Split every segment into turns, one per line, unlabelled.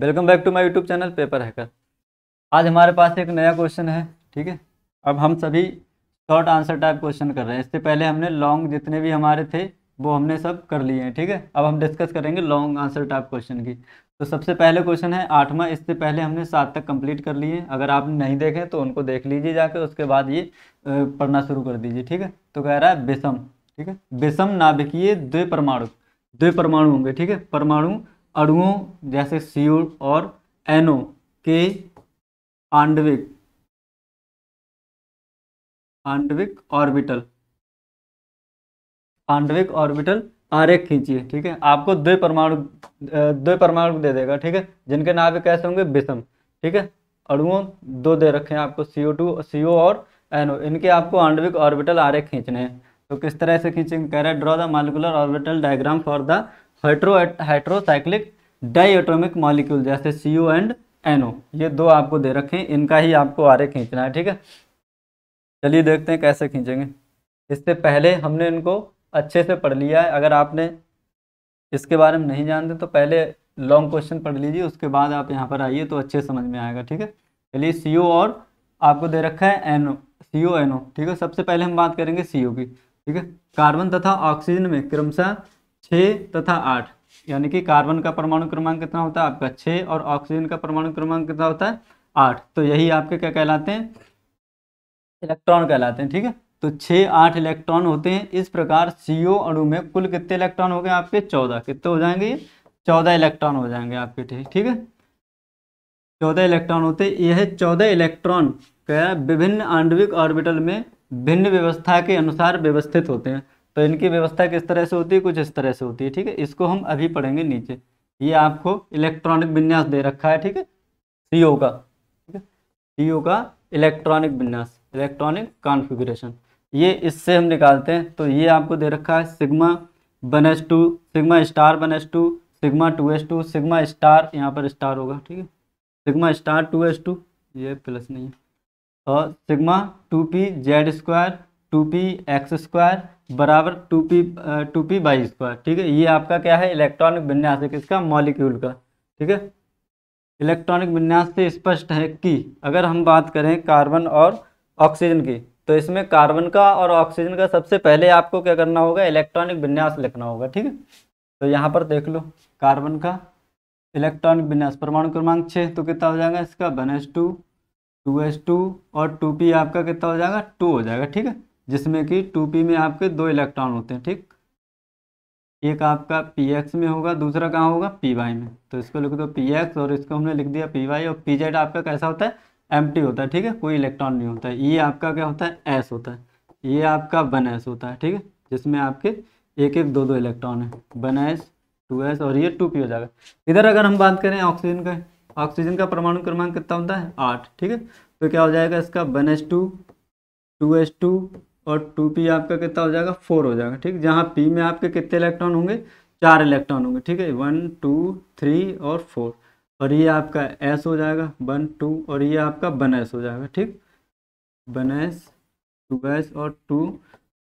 welcome back to my YouTube channel Paper Hacker आज हमारे पास एक नया क्वेश्चन है ठीक है अब हम सभी शॉर्ट आंसर टाइप क्वेश्चन कर रहे हैं इससे पहले हमने लॉन्ग जितने भी हमारे थे वो हमने सब कर लिए हैं ठीक है अब हम डिस्कस करेंगे लॉन्ग आंसर टाइप क्वेश्चन की तो सबसे पहले क्वेश्चन है आठवां इससे पहले हमने सात तक कंप्लीट कर लिए अगर आप नहीं देखें तो उनको देख लीजिए जाकर उसके बाद ये पढ़ना शुरू कर दीजिए ठीक है तो कह रहा है विषम ठीक है विषम नाभिकीय द्वि परमाणु होंगे ठीक है परमाणु अणुओं जैसे सीओ और एनओ के आंडविक आंडविक ऑर्बिटल आंडविक ऑर्बिटल आरेख खींचिए ठीक है आपको दो परमाणु दो परमाणु दे देगा ठीक है जिनके नाम कैसे होंगे विषम ठीक है अणुओं दो दे रखे हैं आपको सीओ टू सीओ और एनओ इनके आपको आंडविक ऑर्बिटल आरेख खींचने हैं तो किस तरह से खींचेंगे कह रहा है draw the molecular orbital diagram for the hydro hydrocyclic diatomic molecule जैसे सी यू एंड एनओ ये दो आपको दे रखे हैं इनका ही आपको आर खींचना है ठीक है चलिए देखते हैं कैसे खींचेंगे इससे पहले हमने इनको अच्छे से पढ़ लिया है अगर आपने इसके बारे में नहीं जानते तो पहले लॉन्ग क्वेश्चन पढ़ लीजिए उसके बाद आप यहाँ पर आइए तो अच्छे समझ में आएगा ठीक है चलिए सी और आपको दे रखा है एन ओ सी ओ एन ओ ठीक है सबसे पहले हम बात करेंगे सी ओ की ठीक है कार्बन तथा ऑक्सीजन में क्रमशः छः तथा आठ यानी कि कार्बन का परमाणु क्रमांक कितना होता है आपका छः और ऑक्सीजन का परमाणु क्रमांक कितना होता है आठ तो यही आपके क्या कहलाते हैं इलेक्ट्रॉन कहलाते हैं ठीक है तो छः आठ इलेक्ट्रॉन होते हैं इस प्रकार सी ओ अणु में कुल कितने इलेक्ट्रॉन हो गए आपके चौदह कितने हो जाएंगे चौदह इलेक्ट्रॉन हो जाएंगे आपके ठीक ठीक है चौदह इलेक्ट्रॉन होते यह चौदह इलेक्ट्रॉन क्या विभिन्न आंडविक ऑर्बिटल में भिन्न व्यवस्था के अनुसार व्यवस्थित होते हैं तो इनकी व्यवस्था किस तरह से होती है कुछ इस तरह से होती है ठीक है इसको हम अभी पढ़ेंगे नीचे ये आपको इलेक्ट्रॉनिक विन्यास दे रखा है ठीक है सी का ठीक है सी का इलेक्ट्रॉनिक विन्यास इलेक्ट्रॉनिक कॉन्फ़िगरेशन ये इससे हम निकालते हैं तो ये आपको दे रखा है sigma one S two sigma star one S two sigma two S two sigma star यहाँ पर स्टार होगा ठीक है sigma star two S two ये प्लस नहीं है और sigma two P Z square two P X square बराबर two P two P Y square ठीक है ये आपका क्या है इलेक्ट्रॉनिक विन्यास है किसका मॉलिक्यूल का ठीक है इलेक्ट्रॉनिक विन्यास से स्पष्ट है कि अगर हम बात करें कार्बन और ऑक्सीजन की तो इसमें कार्बन का और ऑक्सीजन का सबसे पहले आपको क्या करना होगा इलेक्ट्रॉनिक विन्यास लिखना होगा ठीक है तो यहाँ पर देख लो कार्बन का इलेक्ट्रॉनिक विन्यास परमाणु क्रमांक छः तो कितना हो जाएगा इसका one S two two S two और टू पी आपका कितना हो जाएगा टू हो जाएगा ठीक है जिसमें कि टू पी में आपके दो इलेक्ट्रॉन होते हैं ठीक एक आपका पी एक्स में होगा दूसरा कहाँ होगा पी वाई में तो इसको लिख दो पी एक्स और इसको हमने लिख दिया पी वाई और pz आपका कैसा होता है एम टी होता है ठीक है कोई इलेक्ट्रॉन नहीं होता है ये e आपका क्या होता है एस होता है ये e आपका वन एस होता है ठीक है जिसमें आपके एक एक दो दो इलेक्ट्रॉन है वन एस टू एस और ये टू पी हो जाएगा इधर अगर हम बात करें ऑक्सीजन का ऑक्सीजन का परमाणु क्रमांक कितना होता है आठ ठीक है तो क्या हो जाएगा इसका one S two two S two और टू पी आपका कितना हो जाएगा फोर हो जाएगा ठीक जहाँ पी में आपके कितने इलेक्ट्रॉन होंगे चार इलेक्ट्रॉन होंगे ठीक है वन टू थ्री और फोर और ये आपका एस हो जाएगा वन टू और ये आपका वन एस हो जाएगा ठीक वन एस टू एस और टू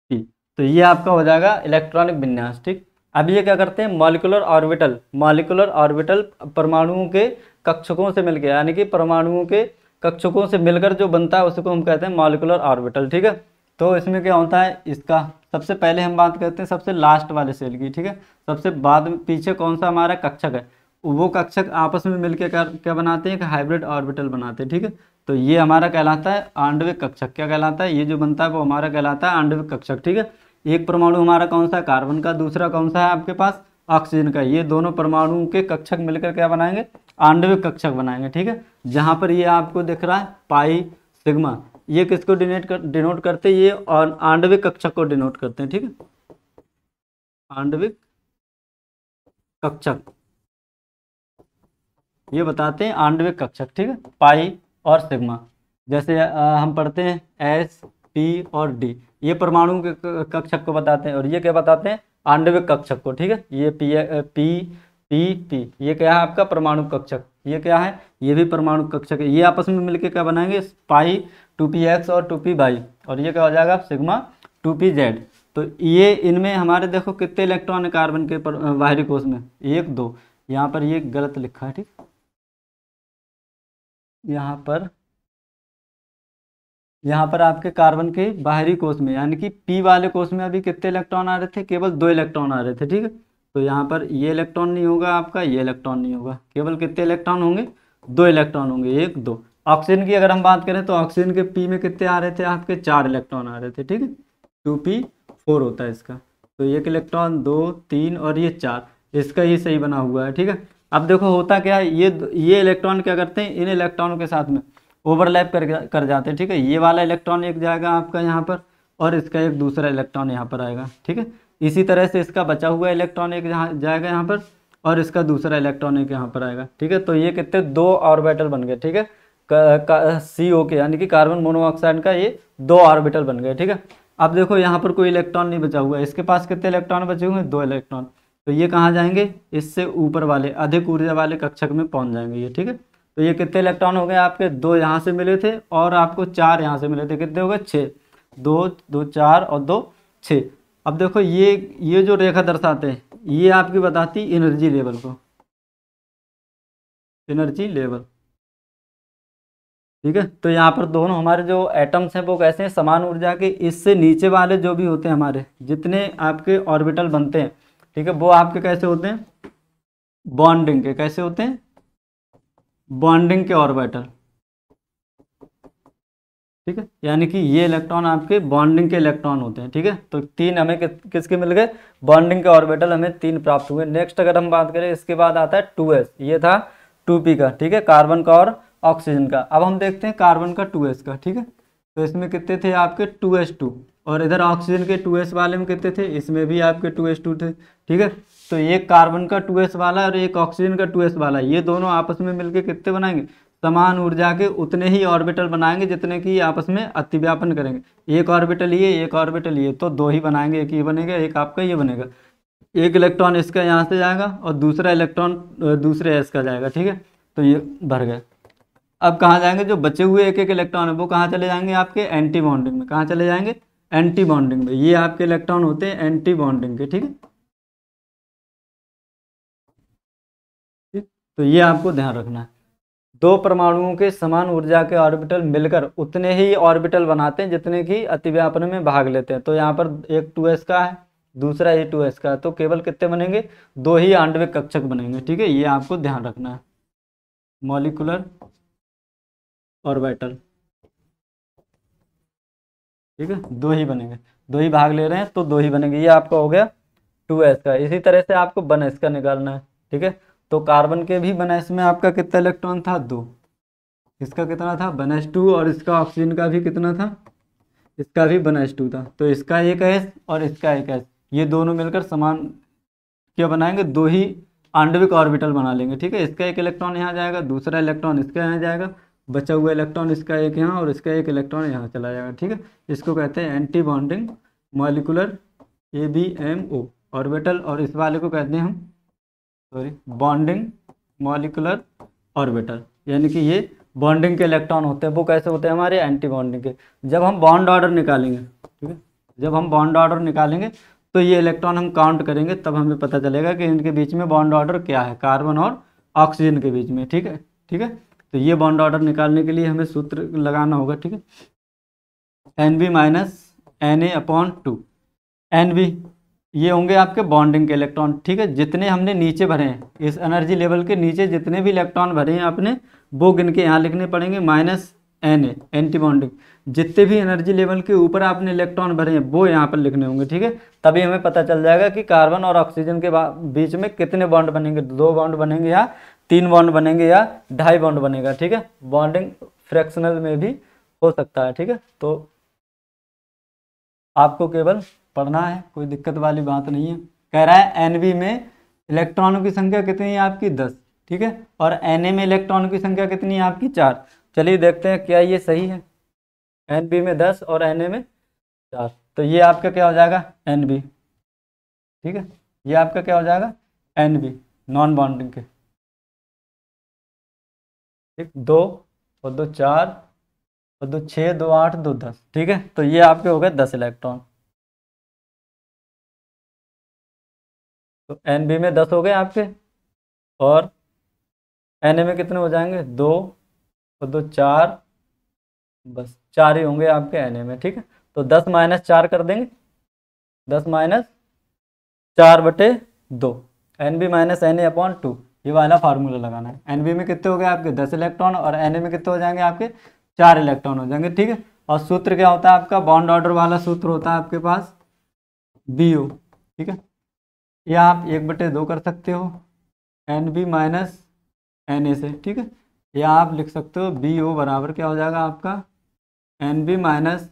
पी तो ये आपका हो जाएगा इलेक्ट्रॉनिक विन्यास ठीक अब ये क्या करते हैं मॉलिकुलर ऑर्बिटल मॉलिकुलर ऑर्बिटल परमाणुओं के कक्षकों से मिलकर यानी कि परमाणुओं के कक्षकों से मिलकर जो बनता है उसको हम कहते हैं मॉलिकुलर ऑर्बिटल ठीक है तो इसमें क्या होता है इसका सबसे पहले हम बात करते हैं सबसे लास्ट वाले सेल की ठीक है सबसे बाद में पीछे कौन सा हमारा कक्षक है वो कक्षक आपस में मिलकर क्या बनाते हैं हाइब्रिड ऑर्बिटल बनाते हैं ठीक है तो ये हमारा कहलाता है आंडविक कक्षक क्या कहलाता है ये जो बनता है वो हमारा कहलाता है आंडविक कक्षक ठीक है एक परमाणु हमारा कौन सा कार्बन का दूसरा कौन सा है आपके पास ऑक्सीजन का ये दोनों परमाणु के कक्षक मिलकर क्या बनाएंगे आंडविक कक्षक बनाएंगे ठीक है जहाँ पर ये आपको दिख रहा है पाई सिग्मा ये किसको डिनेट कर डिनोट करते हैं ये और आंडविक कक्षक को डिनोट करते हैं ठीक है आंडविक कक्षक ये बताते हैं आंडविक कक्षक ठीक है पाई और सिग्मा जैसे आ, हम पढ़ते हैं एस पी और डी ये परमाणु के कक्षक को बताते हैं और ये क्या बताते हैं आंडविक कक्षक को ठीक है ये पी पी पी पी ये क्या है आपका परमाणु कक्षक ये क्या है ये भी परमाणु कक्षक है ये आपस में मिलके क्या बनाएंगे पाई टू पी एक्स और टू पी वाई और ये क्या हो जाएगा सिग्मा टू पी जेड तो ये इनमें हमारे देखो कितने इलेक्ट्रॉन है कार्बन के पर बाहरी कोष में एक दो यहाँ पर ये गलत लिखा है ठीक यहाँ पर यहाँ पर आपके कार्बन के बाहरी कोष में यानी कि पी वाले कोष में अभी कितने इलेक्ट्रॉन आ रहे थे केवल दो इलेक्ट्रॉन आ रहे थे ठीक है तो यहाँ पर ये इलेक्ट्रॉन नहीं होगा आपका ये इलेक्ट्रॉन नहीं होगा केवल कितने इलेक्ट्रॉन होंगे दो इलेक्ट्रॉन होंगे एक दो ऑक्सीजन की अगर हम बात करें तो ऑक्सीजन के पी में कितने आ रहे थे आपके चार इलेक्ट्रॉन आ रहे थे ठीक है टू पी फोर होता है इसका तो एक इलेक्ट्रॉन दो तीन और ये चार इसका ये सही बना हुआ है ठीक है अब देखो होता क्या है ये ये इलेक्ट्रॉन क्या करते हैं इन इलेक्ट्रॉनों के साथ में ओवरलैप कर कर जाते हैं ठीक है ये वाला इलेक्ट्रॉन एक जाएगा आपका यहाँ पर और इसका एक दूसरा इलेक्ट्रॉन यहाँ पर आएगा ठीक है इसी तरह से इसका बचा हुआ इलेक्ट्रॉन एक यहाँ जाएगा यहाँ पर और इसका दूसरा इलेक्ट्रॉन एक यहाँ पर आएगा ठीक है तो ये कितने दो ऑर्बिटल बन गए ठीक है सी ओ के यानी कि कार्बन मोनोऑक्साइड का ये दो ऑर्बिटल बन गए ठीक है अब देखो यहाँ पर कोई इलेक्ट्रॉन नहीं बचा हुआ है इसके पास कितने इलेक्ट्रॉन बचे हुए हैं दो इलेक्ट्रॉन तो ये कहाँ जाएंगे इससे ऊपर वाले अधिक ऊर्जा वाले कक्षक में पहुँच जाएंगे ये ठीक है तो ये कितने इलेक्ट्रॉन हो गए आपके दो यहाँ से मिले थे और आपको चार यहाँ से मिले थे कितने हो गए छः दो दो चार और दो छः अब देखो ये ये जो रेखा दर्शाते हैं ये आपकी बताती एनर्जी लेवल को एनर्जी लेवल ठीक है तो यहाँ पर दोनों हमारे जो एटम्स हैं वो कैसे हैं समान ऊर्जा के इससे नीचे वाले जो भी होते हैं हमारे जितने आपके ऑर्बिटल बनते हैं ठीक है वो आपके कैसे होते हैं बॉन्डिंग के कैसे होते हैं बॉन्डिंग के ऑर्बिटल ठीक है यानी कि ये इलेक्ट्रॉन आपके बॉन्डिंग के इलेक्ट्रॉन होते हैं ठीक है तो तीन हमें किसके मिल गए बॉन्डिंग के ऑर्बिटल हमें तीन प्राप्त हुए नेक्स्ट अगर हम बात करें इसके बाद आता है टू ये था टू का ठीक है कार्बन का और ऑक्सीजन का अब हम देखते हैं कार्बन का टू का ठीक है तो इसमें कितने थे आपके टू और इधर ऑक्सीजन के टू एस वाले में कितने थे इसमें भी आपके टू एस टू थे ठीक है तो एक कार्बन का टू एस वाला और एक ऑक्सीजन का टू एस वाला ये दोनों आपस में मिलके कितने बनाएंगे समान ऊर्जा के उतने ही ऑर्बिटल बनाएंगे जितने की आपस में अतिव्यापन करेंगे एक ऑर्बिटल ये एक ऑर्बिटल ये तो दो ही बनाएंगे एक ये बनेगा एक आपका ये बनेगा एक इलेक्ट्रॉन इसका यहाँ से जाएगा और दूसरा इलेक्ट्रॉन दूसरे एस का जाएगा ठीक है तो ये भर गए अब कहाँ जाएंगे जो बचे हुए एक एक इलेक्ट्रॉन है वो कहाँ चले जाएंगे आपके एंटी बॉन्डिंग में कहाँ चले जाएंगे एंटी बॉन्डिंग में ये आपके इलेक्ट्रॉन होते हैं एंटी बॉन्डिंग के ठीक है तो ये आपको ध्यान रखना है दो परमाणुओं के समान ऊर्जा के ऑर्बिटल मिलकर उतने ही ऑर्बिटल बनाते हैं जितने की अतिव्यापन में भाग लेते हैं तो यहाँ पर एक टू एस का है दूसरा ये टू एस का है तो केवल कितने बनेंगे दो ही आंडवे कक्षक बनेंगे ठीक है ये आपको ध्यान रखना है मॉलिकुलर ऑर्बिटल ठीक है दो ही बनेंगे दो ही भाग ले रहे हैं तो दो ही बनेंगे ये आपका हो गया टू एस का इसी तरह से आपको वन एस का निकालना है ठीक है तो कार्बन के भी बना इसमें आपका कितना इलेक्ट्रॉन था दो इसका कितना था बनेस टू और इसका ऑक्सीजन का भी कितना था इसका भी बनेस टू था तो इसका एक एस और इसका एक एस ये दोनों मिलकर समान क्या बनाएंगे दो ही आंडविक ऑर्बिटल बना लेंगे ठीक है इसका एक इलेक्ट्रॉन यहाँ जाएगा दूसरा इलेक्ट्रॉन इसका यहाँ जाएगा बचा हुआ इलेक्ट्रॉन इसका एक यहाँ और इसका एक इलेक्ट्रॉन यहाँ चला जाएगा ठीक है इसको कहते हैं anti bonding molecular A B M O orbital और इस वाले को कहते हैं हम सॉरी बॉन्डिंग मॉलिकुलर ऑर्बिटल यानी कि ये बॉन्डिंग के इलेक्ट्रॉन होते हैं वो कैसे होते हैं हमारे एंटी बॉन्डिंग के जब हम बॉन्ड ऑर्डर निकालेंगे ठीक है जब हम बॉन्ड ऑर्डर निकालेंगे तो ये इलेक्ट्रॉन हम काउंट करेंगे तब हमें पता चलेगा कि इनके बीच में बॉन्ड ऑर्डर क्या है कार्बन और ऑक्सीजन के बीच में ठीक है ठीक है तो ये बॉन्ड ऑर्डर निकालने के लिए हमें सूत्र लगाना होगा ठीक है N B minus N A upon two N B ये होंगे आपके बॉन्डिंग के इलेक्ट्रॉन ठीक है जितने हमने नीचे भरे हैं इस एनर्जी लेवल के नीचे जितने भी इलेक्ट्रॉन भरे हैं आपने वो गिन के यहाँ लिखने पड़ेंगे minus N A anti bonding जितने भी एनर्जी लेवल के ऊपर आपने इलेक्ट्रॉन भरे हैं वो यहाँ पर लिखने होंगे ठीक है तभी हमें पता चल जाएगा कि कार्बन और ऑक्सीजन के बीच में कितने बॉन्ड बनेंगे दो बॉन्ड बनेंगे या तीन बॉन्ड बनेंगे या ढाई बॉन्ड बनेगा ठीक है बॉन्डिंग फ्रैक्शनल में भी हो सकता है ठीक है तो आपको केवल पढ़ना है कोई दिक्कत वाली बात नहीं है कह रहा है एन में इलेक्ट्रॉनों की संख्या कितनी है आपकी दस ठीक है और एन में इलेक्ट्रॉनों की संख्या कितनी है आपकी चार चलिए देखते हैं क्या ये सही है एन में दस और एन में चार तो ये आपका क्या हो जाएगा एन ठीक है ये आपका क्या हो जाएगा एन नॉन बाउंडिंग के ठीक दो और दो चार और दो छः दो आठ दो दस ठीक है तो ये आपके हो गए दस इलेक्ट्रॉन तो एन बी में दस हो गए आपके और एन ए में कितने हो जाएंगे दो और तो दो चार बस चार ही होंगे आपके एन ए में ठीक है तो दस माइनस चार कर देंगे दस माइनस चार बटे दो N B minus N A upon two ये वाला फार्मूला लगाना है एन बी में कितने हो गए आपके दस इलेक्ट्रॉन और एन ए में कितने हो जाएंगे आपके चार इलेक्ट्रॉन हो जाएंगे ठीक है और सूत्र क्या होता है आपका बॉन्ड ऑर्डर वाला सूत्र होता है आपके पास बी ठीक है या आप एक बटे दो कर सकते हो N B minus N A से ठीक है या आप लिख सकते हो बी ओ बराबर क्या हो जाएगा आपका N B minus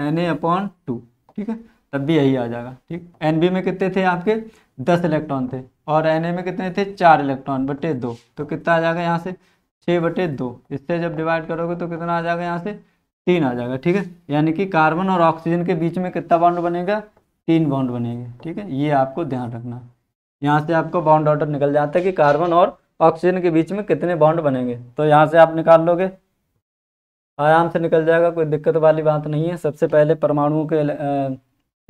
N A upon two ठीक है तब भी यही आ जाएगा ठीक एन बी में कितने थे आपके दस इलेक्ट्रॉन थे और एन ए में कितने थे चार इलेक्ट्रॉन बटे दो तो कितना आ जाएगा यहाँ से छः बटे दो इससे जब डिवाइड करोगे तो कितना आ जाएगा यहाँ से तीन आ जाएगा ठीक है यानी कि कार्बन और ऑक्सीजन के बीच में कितना बाउंड बनेगा तीन बाउंड बनेंगे ठीक है ये आपको ध्यान रखना यहाँ से आपको बाउंड ऑर्डर निकल जाता है कि कार्बन और ऑक्सीजन के बीच में कितने बाउंड बनेंगे तो यहाँ से आप निकाल लोगे आराम से निकल जाएगा कोई दिक्कत वाली बात नहीं है सबसे पहले परमाणुओं के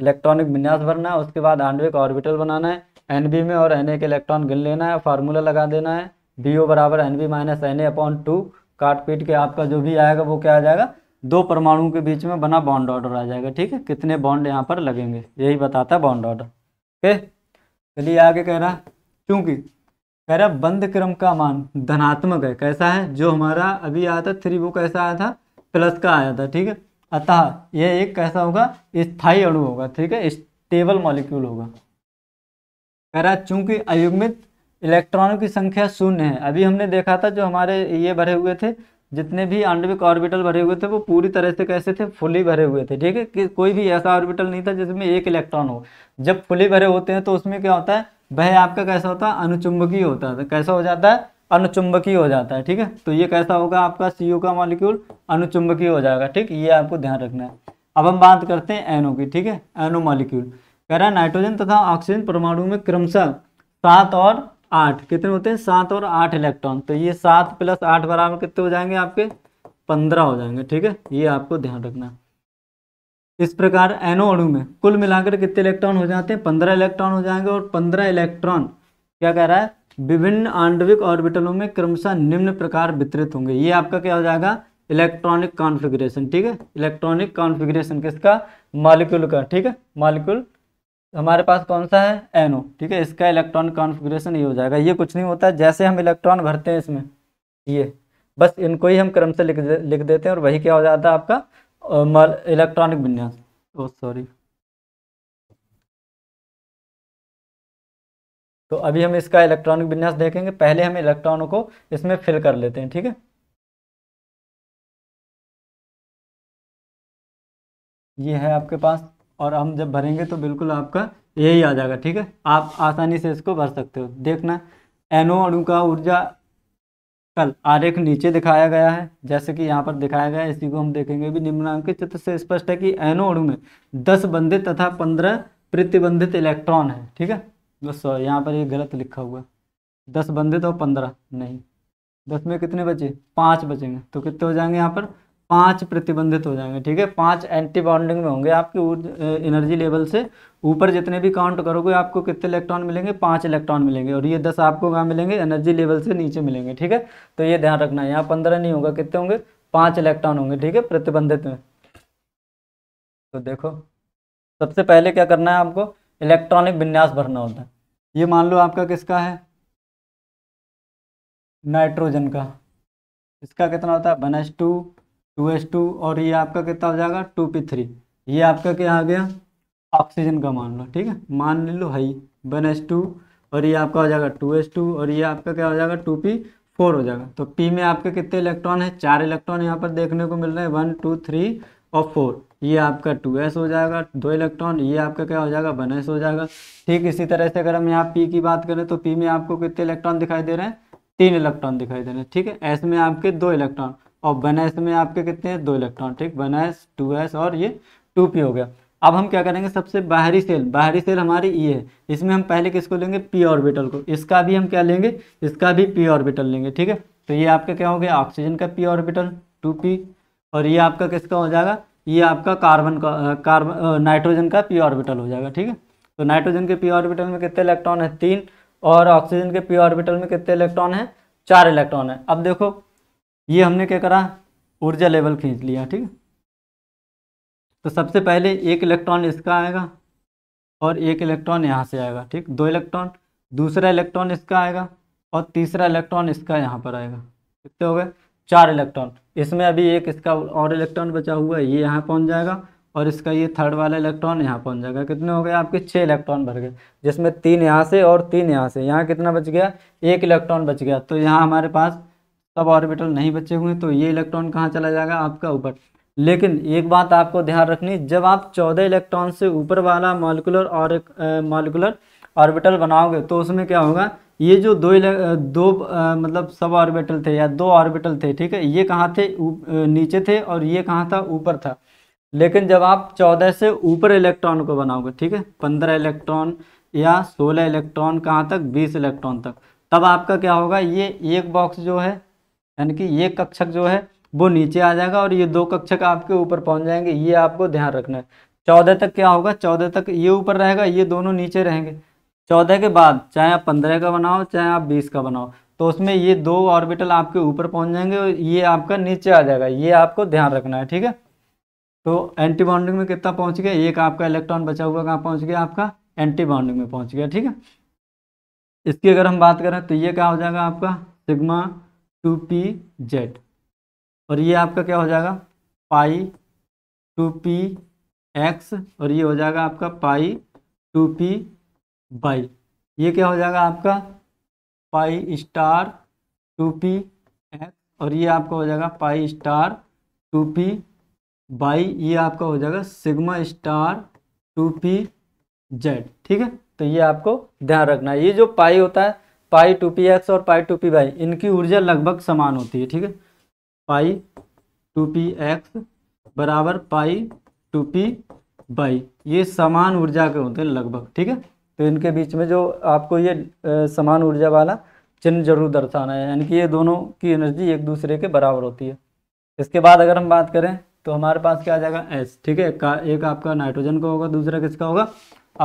इलेक्ट्रॉनिक विन्यास भरना है उसके बाद आंडविक ऑर्बिटल बनाना है एन में और एन ए के इलेक्ट्रॉन गिन लेना है फार्मूला लगा देना है बी ओ बराबर N B minus N A upon two काट पीट के आपका जो भी आएगा वो क्या आ जाएगा दो परमाणुओं के बीच में बना बॉन्ड ऑर्डर आ जाएगा ठीक है कितने बॉन्ड यहाँ पर लगेंगे यही बताता है बॉन्ड ऑर्डर ओके चलिए आगे कह रहा क्योंकि कह रहा बंद क्रम का मान धनात्मक है कैसा है जो हमारा अभी आया था थ्री वो कैसा आया था प्लस का आया था ठीक है अतः यह एक कैसा होगा स्थाई अणु होगा ठीक है स्टेबल मॉलिक्यूल होगा कह रहा चूंकि अयुग्मित इलेक्ट्रॉनों की संख्या शून्य है अभी हमने देखा था जो हमारे ये भरे हुए थे जितने भी आंडविक ऑर्बिटल भरे हुए थे वो पूरी तरह से कैसे थे फुली भरे हुए थे ठीक है कोई भी ऐसा ऑर्बिटल नहीं था जिसमें एक इलेक्ट्रॉन हो जब फुली भरे होते हैं तो उसमें क्या होता है वह आपका कैसा होता है अनुचुंबकीय होता है तो कैसा हो जाता है अनुचुंबकीय हो जाता है ठीक है तो ये कैसा होगा आपका सी का मॉलिक्यूल अनुचुंबकीय हो जाएगा ठीक ये आपको ध्यान रखना है अब हम बात करते हैं एनो की ठीक है एनो मॉलिक्यूल कह रहा है नाइट्रोजन तथा ऑक्सीजन परमाणु में क्रमशः सात और आठ कितने होते हैं सात और आठ इलेक्ट्रॉन तो ये सात प्लस आठ बराबर कितने हो जाएंगे आपके पंद्रह हो जाएंगे ठीक है ये आपको ध्यान रखना इस प्रकार एनो अणु में कुल मिलाकर कितने इलेक्ट्रॉन हो जाते हैं पंद्रह इलेक्ट्रॉन हो जाएंगे और पंद्रह इलेक्ट्रॉन क्या कह रहा है विभिन्न आंडविक ऑर्बिटलों में क्रमशः निम्न प्रकार वितरित होंगे ये आपका क्या हो जाएगा इलेक्ट्रॉनिक कॉन्फ़िगरेशन ठीक है इलेक्ट्रॉनिक कॉन्फ़िगरेशन किसका मालिक्यूल का ठीक है मालिक्यूल हमारे पास कौन सा है एनओ ठीक है इसका इलेक्ट्रॉन कॉन्फ़िगरेशन ये हो जाएगा ये कुछ नहीं होता जैसे हम इलेक्ट्रॉन भरते हैं इसमें ये बस इनको ही हम क्रम से लिख दे, लिख देते हैं और वही क्या हो जाता है आपका इलेक्ट्रॉनिक विन्यास ओ सॉरी तो अभी हम इसका इलेक्ट्रॉनिक विन्यास देखेंगे पहले हम इलेक्ट्रॉनों को इसमें फिल कर लेते हैं ठीक है ये है आपके पास और हम जब भरेंगे तो बिल्कुल आपका यही आ जाएगा ठीक है आप आसानी से इसको भर सकते हो देखना एनो अणु का ऊर्जा कल आरेख नीचे दिखाया गया है जैसे कि यहाँ पर दिखाया गया है इसी को हम देखेंगे भी निम्नांकित चित्र से स्पष्ट है कि एनो अणु में दस बंधित तथा पंद्रह प्रतिबंधित इलेक्ट्रॉन है ठीक है बस यहाँ पर ये गलत लिखा हुआ है दस बंधित और पंद्रह नहीं दस में कितने बचे पाँच बचेंगे तो कितने हो जाएंगे यहाँ पर पांच प्रतिबंधित हो जाएंगे ठीक है पांच एंटी बॉन्डिंग में होंगे आपके एनर्जी लेवल से ऊपर जितने भी काउंट करोगे आपको कितने इलेक्ट्रॉन मिलेंगे पांच इलेक्ट्रॉन मिलेंगे और ये दस आपको कहाँ मिलेंगे एनर्जी लेवल से नीचे मिलेंगे ठीक है तो ये ध्यान रखना है यहाँ पंद्रह नहीं होगा कितने होंगे पाँच इलेक्ट्रॉन होंगे ठीक है प्रतिबंधित में तो देखो सबसे पहले क्या करना है आपको इलेक्ट्रॉनिक विन्यास भरना होता है ये मान लो आपका किसका है नाइट्रोजन का इसका कितना होता है one S two two S two और ये आपका कितना हो जाएगा टू पी थ्री ये आपका क्या आ गया ऑक्सीजन का मान लो ठीक है मान ले लो हाई वन एस टू और ये आपका हो जाएगा टू एस टू और ये आपका क्या हो जाएगा टू पी फोर हो जाएगा तो पी में आपके कितने इलेक्ट्रॉन है चार इलेक्ट्रॉन यहाँ पर देखने को मिल रहे हैं वन टू थ्री और फोर ये आपका टू एस हो जाएगा दो इलेक्ट्रॉन ये आपका क्या हो जाएगा वन एस हो जाएगा ठीक इसी तरह से अगर हम यहाँ पी की बात करें तो पी में आपको कितने इलेक्ट्रॉन दिखाई दे रहे हैं तीन इलेक्ट्रॉन दिखाई दे रहे हैं ठीक है एस में आपके दो इलेक्ट्रॉन और वन एस में आपके कितने हैं दो इलेक्ट्रॉन ठीक वन एस टू एस और ये टू पी हो गया अब हम क्या करेंगे सबसे बाहरी सेल बाहरी सेल हमारी ये e है इसमें हम पहले किसको लेंगे पी ऑर्बिटल को इसका भी हम क्या लेंगे इसका भी पी ऑर्बिटल लेंगे ठीक है तो ये आपका क्या हो गया ऑक्सीजन का पी ऑर्बिटल टू पी और ये आपका किसका हो जाएगा ये आपका कार्बन का कार्बन नाइट्रोजन का पी ऑर्बिटल हो जाएगा ठीक है तो नाइट्रोजन के पी ऑर्बिटल में कितने इलेक्ट्रॉन है तीन और ऑक्सीजन के पी ऑर्बिटल में कितने इलेक्ट्रॉन है चार इलेक्ट्रॉन है अब देखो ये हमने क्या करा ऊर्जा लेवल खींच लिया ठीक है तो सबसे पहले एक इलेक्ट्रॉन इसका आएगा और एक इलेक्ट्रॉन यहाँ से आएगा ठीक दो इलेक्ट्रॉन दूसरा इलेक्ट्रॉन इसका आएगा और तीसरा इलेक्ट्रॉन इसका यहाँ पर आएगा कितने हो गए चार इलेक्ट्रॉन इसमें अभी एक इसका और इलेक्ट्रॉन बचा हुआ है ये यहाँ पहुँच जाएगा और इसका ये थर्ड वाला इलेक्ट्रॉन यहाँ पहुँच जाएगा कितने हो गए आपके छः इलेक्ट्रॉन भर गए जिसमें तीन यहाँ से और तीन यहाँ से यहाँ कितना बच गया एक इलेक्ट्रॉन बच गया तो यहाँ हमारे पास सब ऑर्बिटल नहीं बचे हुए तो ये इलेक्ट्रॉन कहाँ चला जाएगा आपका ऊपर लेकिन एक बात आपको ध्यान रखनी जब आप चौदह इलेक्ट्रॉन से ऊपर वाला मॉलिकुलर और मॉलिकुलर ऑर्बिटल बनाओगे तो उसमें क्या होगा ये जो दो दो आ, मतलब सब ऑर्बिटल थे या दो ऑर्बिटल थे ठीक है ये कहाँ थे उप, नीचे थे और ये कहाँ था ऊपर था लेकिन जब आप चौदह से ऊपर इलेक्ट्रॉन को बनाओगे ठीक है पंद्रह इलेक्ट्रॉन या सोलह इलेक्ट्रॉन कहाँ तक बीस इलेक्ट्रॉन तक तब आपका क्या होगा ये एक बॉक्स जो है यानी कि ये कक्षक जो है वो नीचे आ जाएगा और ये दो कक्षक आपके ऊपर पहुंच जाएंगे ये आपको ध्यान रखना है चौदह तक क्या होगा चौदह तक ये ऊपर रहेगा ये दोनों नीचे रहेंगे चौदह के बाद चाहे आप पंद्रह का बनाओ चाहे आप बीस का बनाओ तो उसमें ये दो ऑर्बिटल आपके ऊपर पहुंच जाएंगे और ये आपका नीचे आ जाएगा ये आपको ध्यान रखना है ठीक है तो एंटी में कितना पहुंच गया एक आपका इलेक्ट्रॉन बचा हुआ कहाँ पहुंच गया आपका एंटी में पहुंच गया ठीक है इसकी अगर हम बात करें तो ये क्या हो जाएगा आपका सिग्मा टू पी जेड और ये आपका क्या हो जाएगा पाई टू पी एक्स और ये हो जाएगा आपका पाई टू पी बाई ये क्या हो जाएगा आपका pi star two P X और ये आपका हो जाएगा pi star two P Y ये आपका हो जाएगा sigma star two P Z ठीक है तो ये आपको ध्यान रखना है ये जो पाई होता है पाई टू पी एक्स और पाई टू पी वाई इनकी ऊर्जा लगभग समान होती है ठीक है पाई टू पी एक्स बराबर पाई टू पी बाई ये समान ऊर्जा के होते हैं लगभग ठीक है तो इनके बीच में जो आपको ये समान ऊर्जा वाला चिन्ह जरूर दर्शाना है यानी कि ये दोनों की एनर्जी एक दूसरे के बराबर होती है इसके बाद अगर हम बात करें तो हमारे पास क्या आ जाएगा एस ठीक है एक आपका नाइट्रोजन का होगा दूसरा किसका होगा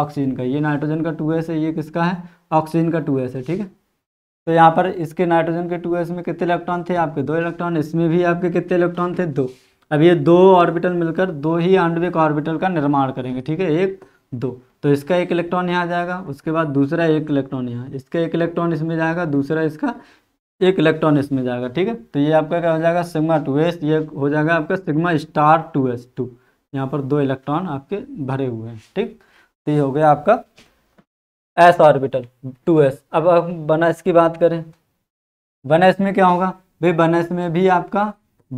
ऑक्सीजन का ये नाइट्रोजन का टू एस है ये किसका है ऑक्सीजन का टू एस है ठीक है तो यहाँ पर इसके नाइट्रोजन के टू एस में कितने इलेक्ट्रॉन थे आपके दो इलेक्ट्रॉन इसमें भी आपके कितने इलेक्ट्रॉन थे दो अब ये दो ऑर्बिटल मिलकर दो ही आंडविक ऑर्बिटल का निर्माण करेंगे ठीक है एक दो तो इसका एक इलेक्ट्रॉन यहाँ जाएगा उसके बाद दूसरा एक इलेक्ट्रॉन यहाँ इसका एक इलेक्ट्रॉन इसमें जाएगा दूसरा इसका एक इलेक्ट्रॉन इसमें जाएगा ठीक है तो ये आपका क्या हो जाएगा सिग्मा टू एस ये हो जाएगा आपका sigma star two S two यहाँ पर दो इलेक्ट्रॉन आपके भरे हुए हैं ठीक तो ये हो गया आपका एस ऑर्बिटल टू एस अब हम वन एस की बात करें वन एस में क्या होगा भाई वन एस में भी आपका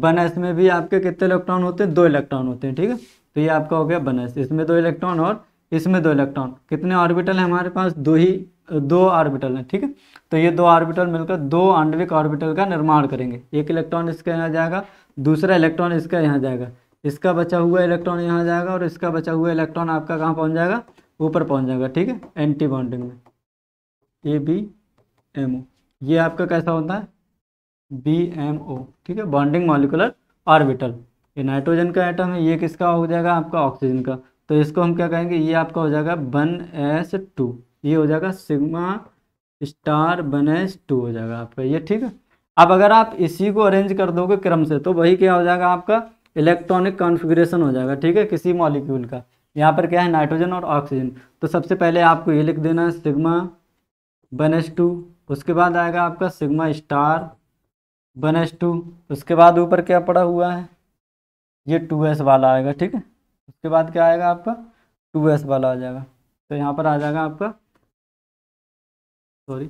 वन एस में भी आपके कितने इलेक्ट्रॉन होते हैं दो इलेक्ट्रॉन होते हैं ठीक है तो ये आपका हो गया वन एस इसमें दो इलेक्ट्रॉन और इसमें दो इलेक्ट्रॉन कितने ऑर्बिटल हैं हमारे पास दो ही दो ऑर्बिटल हैं ठीक है तो ये दो ऑर्बिटल मिलकर दो आंडविक ऑर्बिटल का निर्माण करेंगे एक इलेक्ट्रॉन इसका यहाँ जाएगा दूसरा इलेक्ट्रॉन इसका यहाँ जाएगा इसका बचा हुआ इलेक्ट्रॉन यहाँ जाएगा और इसका बचा हुआ इलेक्ट्रॉन आपका कहाँ पहुँच जाएगा ऊपर पहुँच जाएगा ठीक है एंटी बॉन्डिंग में ए बी एम ओ ये आपका कैसा होता है बी एम ओ ठीक है बॉन्डिंग मॉलिकुलर ऑर्बिटल ये नाइट्रोजन का आइटम है ये किसका हो जाएगा आपका ऑक्सीजन का तो इसको हम क्या कहेंगे ये आपका हो जाएगा वन एस टू ये हो जाएगा सिग्मा स्टार बनेस टू हो जाएगा आपका ये ठीक है अब अगर आप इसी को अरेंज कर दोगे क्रम से तो वही क्या हो जाएगा आपका इलेक्ट्रॉनिक कॉन्फिग्रेशन हो जाएगा ठीक है किसी मॉलिक्यूल का यहाँ पर क्या है नाइट्रोजन और ऑक्सीजन तो सबसे पहले आपको ये लिख देना है सिग्मा वन एस टू उसके बाद आएगा आपका sigma star one S two उसके बाद ऊपर क्या पड़ा हुआ है ये टू एस वाला आएगा ठीक है उसके बाद क्या आएगा आपका टू एस वाला आ जाएगा तो यहाँ पर आ जाएगा आपका sorry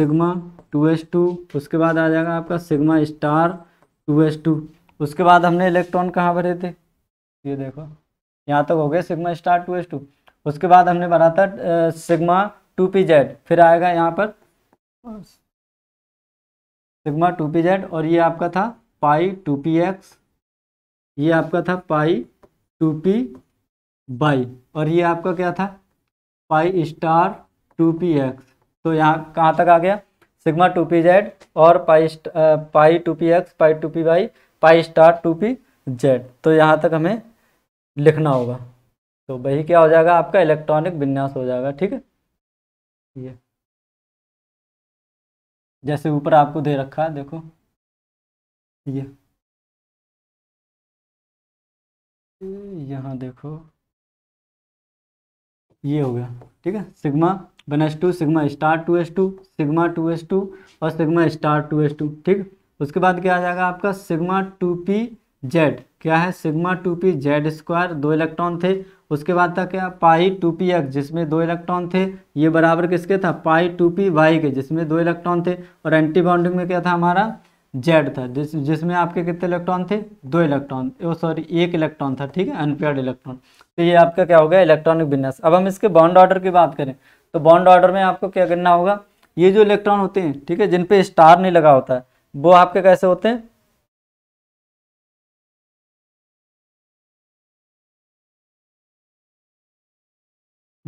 sigma two S two उसके बाद आ जाएगा आपका sigma star two S two उसके बाद हमने इलेक्ट्रॉन कहाँ भरे थे ये देखो यहाँ तक तो हो गया sigma star two S two उसके बाद हमने भरा था सिग्मा टू पी जेड फिर आएगा यहाँ पर सिग्मा टू पी जेड और ये आपका था पाई टू पी एक्स ये आपका था पाई टू पी बाई और ये आपका क्या था pi star two P X तो यहाँ कहाँ तक आ गया सिग्मा टू पी जेड और pi pi two P X pi two P Y pi star two P Z तो यहाँ तक हमें लिखना होगा तो वही क्या हो जाएगा आपका इलेक्ट्रॉनिक विन्यास हो जाएगा ठीक है ये जैसे ऊपर आपको दे रखा है देखो ये यहाँ देखो ये हो गया ठीक है sigma one S two sigma star two S two sigma two S two और sigma star two S two ठीक उसके बाद क्या आ जाएगा आपका सिग्मा टू पी जेड क्या है sigma two P Z square दो इलेक्ट्रॉन थे उसके बाद था क्या पाई टू पी एक्स जिसमें दो इलेक्ट्रॉन थे ये बराबर किसके था पाई टू पी वाई के जिसमें दो इलेक्ट्रॉन थे और एंटी बाउंडिंग में क्या था हमारा जेड था जिस जिसमें आपके कितने इलेक्ट्रॉन थे दो इलेक्ट्रॉन सॉरी एक इलेक्ट्रॉन था ठीक है अनपेयर्ड इलेक्ट्रॉन तो ये आपका क्या हो गया इलेक्ट्रॉनिक बिन्यास अब हम इसके बॉन्ड ऑर्डर की बात करें तो बॉन्ड ऑर्डर में आपको क्या करना होगा ये जो इलेक्ट्रॉन होते हैं ठीक है जिन पे स्टार नहीं लगा होता है वो आपके कैसे होते हैं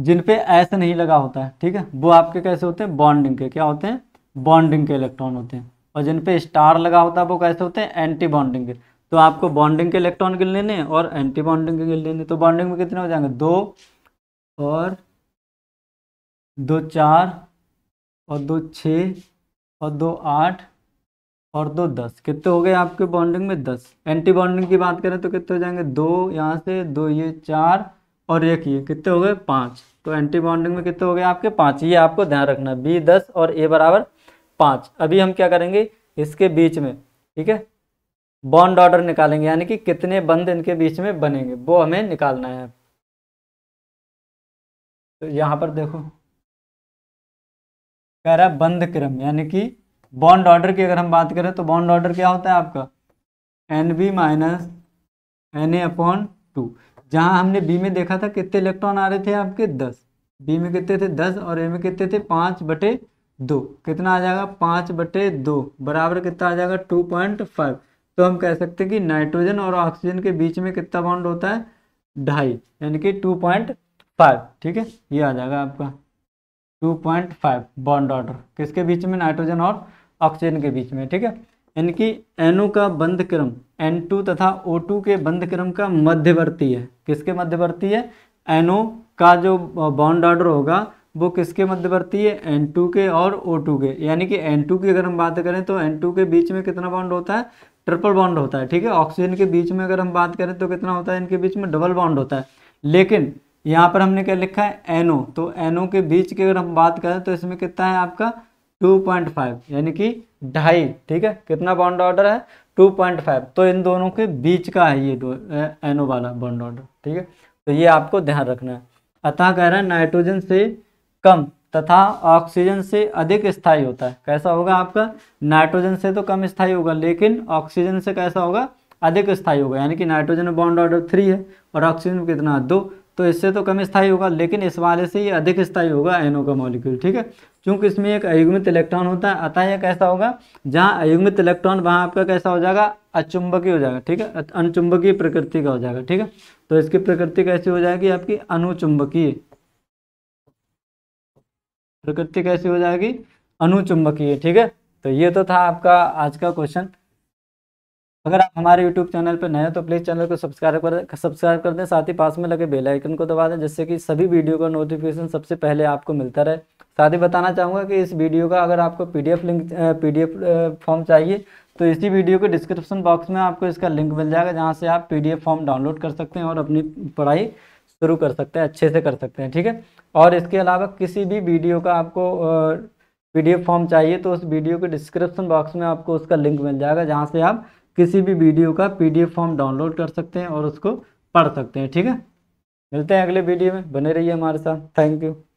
जिन पे ऐसे नहीं लगा होता है ठीक है वो आपके कैसे होते हैं बॉन्डिंग के क्या होते हैं बॉन्डिंग के इलेक्ट्रॉन होते हैं और जिन पे स्टार लगा होता है वो कैसे होते हैं एंटी बॉन्डिंग के तो आपको बॉन्डिंग के इलेक्ट्रॉन गिन लेने और एंटी बॉन्डिंग के गिन लेने तो बॉन्डिंग में कितने हो जाएंगे दो और दो चार और दो छः और दो आठ और दो दस कितने हो गए आपके बॉन्डिंग में दस एंटी बॉन्डिंग की बात करें तो कितने हो जाएंगे दो यहाँ से दो ये चार और एक ये कितने हो गए पाँच तो एंटी बॉन्डिंग में कितने हो गए आपके पाँच ये आपको ध्यान रखना बी दस और ए बराबर पाँच अभी हम क्या करेंगे इसके बीच में ठीक है बॉन्ड ऑर्डर निकालेंगे यानी कि कितने बंद इनके बीच में बनेंगे वो हमें निकालना है तो यहाँ पर देखो कह रहा है बंद क्रम यानी कि बॉन्ड ऑर्डर की अगर हम बात करें तो बॉन्ड ऑर्डर क्या होता है आपका N B minus N A upon two जहाँ हमने बी में देखा था कितने इलेक्ट्रॉन आ रहे थे आपके दस बी में कितने थे दस और ए में कितने थे पाँच बटे दो कितना आ जाएगा पाँच बटे दो बराबर कितना आ जाएगा टू पॉइंट फाइव तो हम कह सकते हैं कि नाइट्रोजन और ऑक्सीजन के बीच में कितना बॉन्ड होता है ढाई यानी कि टू पॉइंट फाइव ठीक है ये आ जाएगा आपका 2.5 बॉन्ड ऑर्डर किसके बीच में नाइट्रोजन और ऑक्सीजन के बीच में ठीक है इनकी एनओ का बंद क्रम टू तथा O2 के बंद क्रम का मध्यवर्ती है किसके मध्यवर्ती है एनओ का जो बॉन्ड ऑर्डर होगा वो किसके मध्यवर्ती है टू के और टू के यानी कि टू की अगर हम बात करें तो टू के बीच में कितना बॉन्ड होता है ट्रिपल बॉन्ड होता है ठीक है ऑक्सीजन के बीच में अगर हम बात करें तो कितना होता है इनके बीच में डबल बॉन्ड होता है लेकिन यहाँ पर हमने क्या लिखा है एनओ तो एनओ के बीच की अगर हम बात करें तो इसमें कितना है आपका 2.5 यानी कि ढाई ठीक है कितना बॉन्ड ऑर्डर है 2.5 तो इन दोनों के बीच का है ये एनओ वाला बॉन्ड ऑर्डर ठीक है तो ये आपको ध्यान रखना है अतः कह रहा है नाइट्रोजन से कम तथा ऑक्सीजन से अधिक स्थायी होता है कैसा होगा आपका नाइट्रोजन से तो कम स्थायी होगा लेकिन ऑक्सीजन से कैसा होगा अधिक स्थायी होगा यानी कि नाइट्रोजन बॉन्ड ऑर्डर थ्री है और ऑक्सीजन कितना दो तो इससे तो कम स्थायी होगा लेकिन इस वाले से ये अधिक स्थायी होगा एनओ का मॉलिक्यूल ठीक है क्योंकि इसमें एक अयुग्मित इलेक्ट्रॉन होता है अतः यह कैसा होगा जहाँ अयुग्मित इलेक्ट्रॉन वहाँ आपका कैसा हो जाएगा अचुंबकीय हो जाएगा ठीक है अनुचुंबकीय प्रकृति का हो जाएगा ठीक है तो इसकी प्रकृति कैसी हो जाएगी आपकी अनुचुंबकीय प्रकृति कैसी हो जाएगी अनुचुंबकीय ठीक है तो ये तो था आपका आज का क्वेश्चन अगर आप हमारे YouTube चैनल पर नए हैं तो प्लीज़ चैनल को सब्सक्राइब कर सब्सक्राइब कर दें साथ ही पास में लगे बेल आइकन को दबा दें जिससे कि सभी वीडियो का नोटिफिकेशन सबसे पहले आपको मिलता रहे साथ ही बताना चाहूँगा कि इस वीडियो का अगर आपको पी लिंक पी फॉर्म चाहिए तो इसी वीडियो के डिस्क्रिप्शन बॉक्स में आपको इसका लिंक मिल जाएगा जहाँ से आप पी फॉर्म डाउनलोड कर सकते हैं और अपनी पढ़ाई शुरू कर सकते हैं अच्छे से कर सकते हैं ठीक है और इसके अलावा किसी भी वीडियो का आपको पीडीएफ फॉर्म चाहिए तो उस वीडियो के डिस्क्रिप्शन बॉक्स में आपको उसका लिंक मिल जाएगा जहाँ से आप किसी भी वीडियो का पीडीएफ फॉर्म डाउनलोड कर सकते हैं और उसको पढ़ सकते हैं ठीक है मिलते हैं अगले वीडियो में बने रहिए हमारे साथ थैंक यू